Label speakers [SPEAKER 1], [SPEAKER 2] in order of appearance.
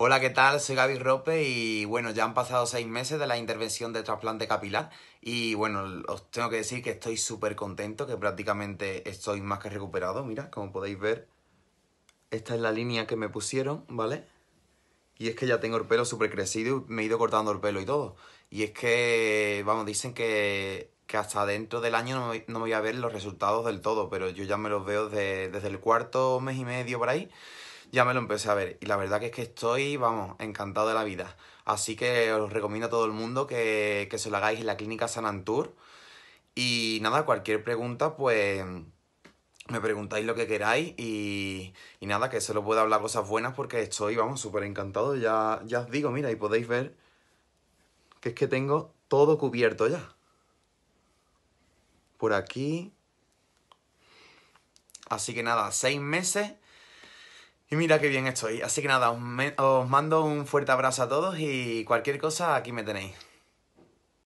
[SPEAKER 1] Hola, ¿qué tal? Soy Gaby Rope y bueno, ya han pasado seis meses de la intervención de trasplante capilar y bueno, os tengo que decir que estoy súper contento, que prácticamente estoy más que recuperado. Mira, como podéis ver, esta es la línea que me pusieron, ¿vale? Y es que ya tengo el pelo súper crecido y me he ido cortando el pelo y todo. Y es que, vamos, dicen que, que hasta dentro del año no voy a ver los resultados del todo, pero yo ya me los veo desde, desde el cuarto mes y medio por ahí ya me lo empecé a ver y la verdad que es que estoy, vamos, encantado de la vida. Así que os recomiendo a todo el mundo que, se lo hagáis en la clínica San Antur Y nada, cualquier pregunta, pues me preguntáis lo que queráis y, y nada, que se lo pueda hablar cosas buenas porque estoy, vamos, súper encantado. Ya, ya os digo, mira, y podéis ver que es que tengo todo cubierto ya. Por aquí. Así que nada, seis meses y mira qué bien estoy. Así que nada, os, os mando un fuerte abrazo a todos y cualquier cosa aquí me tenéis.